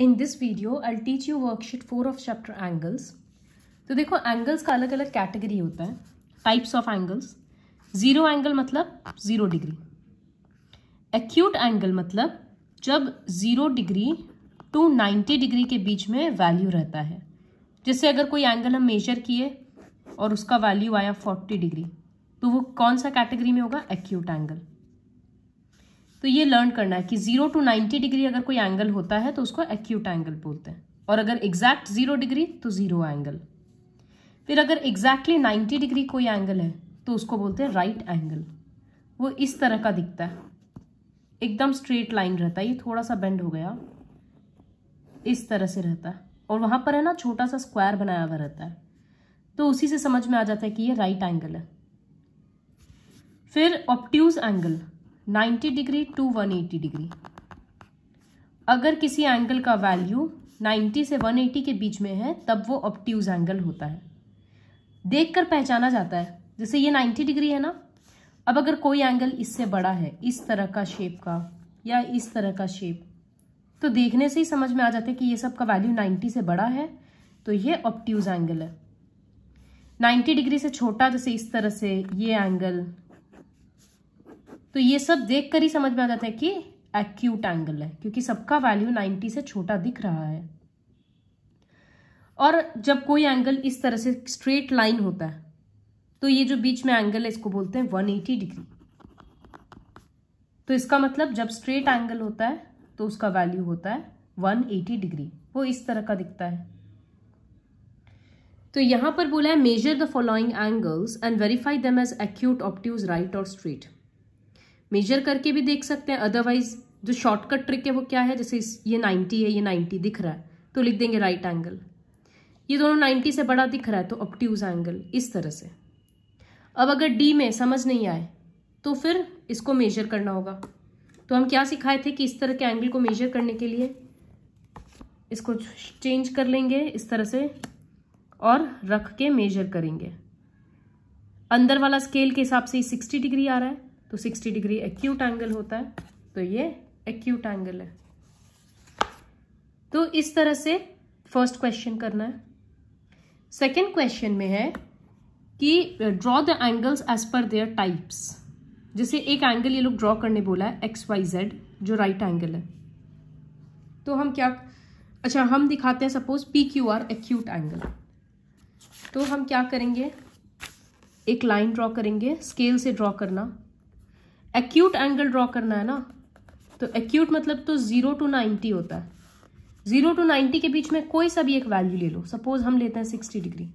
In this video I teach you worksheet four of chapter angles तो देखो angles का अलग अलग कैटेगरी होता है types of angles zero angle मतलब जीरो डिग्री एक्यूट एंगल मतलब जब zero degree to ninety degree के बीच में वैल्यू रहता है जैसे अगर कोई एंगल हम मेजर किए और उसका वैल्यू आया फोर्टी डिग्री तो वो कौन सा कैटेगरी में होगा एक्यूट एंगल तो ये लर्न करना है कि जीरो टू नाइन्टी डिग्री अगर कोई एंगल होता है तो उसको एक्यूट एंगल बोलते हैं और अगर एग्जैक्ट जीरो डिग्री तो जीरो एंगल फिर अगर एग्जैक्टली नाइन्टी डिग्री कोई एंगल है तो उसको बोलते हैं राइट एंगल वो इस तरह का दिखता है एकदम स्ट्रेट लाइन रहता है ये थोड़ा सा बेंड हो गया इस तरह से रहता है और वहां पर है ना छोटा सा स्क्वायर बनाया हुआ रहता है तो उसी से समझ में आ जाता है कि ये राइट एंगल है फिर obtuse angle 90 degree to 180 degree अगर किसी एंगल का वैल्यू 90 से 180 के बीच में है तब वो ऑप्टिज़ एंगल होता है देख कर पहचाना जाता है जैसे ये 90 डिग्री है ना अब अगर कोई एंगल इससे बड़ा है इस तरह का शेप का या इस तरह का शेप तो देखने से ही समझ में आ जाता है कि ये सब का वैल्यू 90 से बड़ा है तो ये ऑप्टिज़ एंगल है 90 डिग्री से छोटा जैसे इस तरह से ये एंगल तो ये सब देख ही समझ में आ जाता है कि एक्यूट एंगल है क्योंकि सबका वैल्यू 90 से छोटा दिख रहा है और जब कोई एंगल इस तरह से स्ट्रेट लाइन होता है तो ये जो बीच में एंगल है इसको बोलते हैं 180 डिग्री तो इसका मतलब जब स्ट्रेट एंगल होता है तो उसका वैल्यू होता है 180 डिग्री वो इस तरह का दिखता है तो यहां पर बोला है measure the following angles and verify them as acute obtuse right और स्ट्रेट मेजर करके भी देख सकते हैं अदरवाइज जो शॉर्टकट ट्रिक है वो क्या है जैसे ये नाइन्टी है ये नाइन्टी दिख रहा है तो लिख देंगे राइट एंगल ये दोनों नाइन्टी से बड़ा दिख रहा है तो अपट्यूज एंगल इस तरह से अब अगर डी में समझ नहीं आए तो फिर इसको मेजर करना होगा तो हम क्या सिखाए थे कि इस तरह के एंगल को मेजर करने के लिए इसको चेंज कर लेंगे इस तरह से और रख के मेजर करेंगे अंदर वाला स्केल के हिसाब से सिक्सटी डिग्री आ रहा है तो सिक्सटी डिग्री एक्यूट एंगल होता है तो ये एक्यूट एंगल है तो इस तरह से फर्स्ट क्वेश्चन करना है सेकेंड क्वेश्चन में है कि draw the angles as per their types जैसे एक एंगल ये लोग ड्रॉ करने बोला है एक्स वाई जेड जो राइट right एंगल है तो हम क्या अच्छा हम दिखाते हैं suppose P Q R acute angle तो हम क्या करेंगे एक लाइन ड्रॉ करेंगे स्केल से ड्रॉ करना एक्यूट एंगल ड्रॉ करना है ना तो एक्यूट मतलब तो जीरो टू नाइन्टी होता है जीरो टू नाइन्टी के बीच में कोई सा भी एक वैल्यू ले लो सपोज हम लेते हैं सिक्सटी डिग्री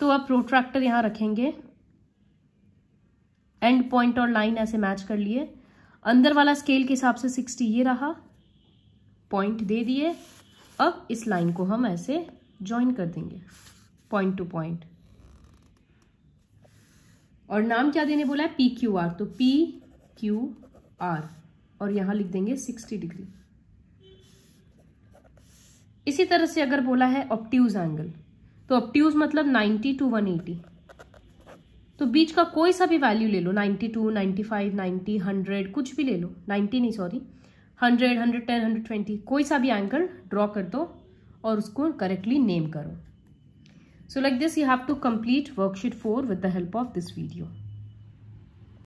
तो आप प्रोट्रैक्टर यहां रखेंगे एंड पॉइंट और लाइन ऐसे मैच कर लिए अंदर वाला स्केल के हिसाब से सिक्सटी ये रहा पॉइंट दे दिए अब इस लाइन को हम ऐसे ज्वाइन कर देंगे पॉइंट टू पॉइंट और नाम क्या देने बोला है पी क्यू आर तो पी क्यू आर और यहां लिख देंगे सिक्सटी डिग्री इसी तरह से अगर बोला है ऑप्टिज एंगल तो ऑप्टिज मतलब नाइन्टी टू वन एटी तो बीच का कोई सा भी वैल्यू ले लो ninety to ninety five ninety hundred कुछ भी ले लो नाइन्टी नहीं sorry hundred hundred ten hundred twenty कोई सा भी एंगल ड्रॉ कर दो और उसको करेक्टली नेम करो So like this you have to complete worksheet 4 with the help of this video.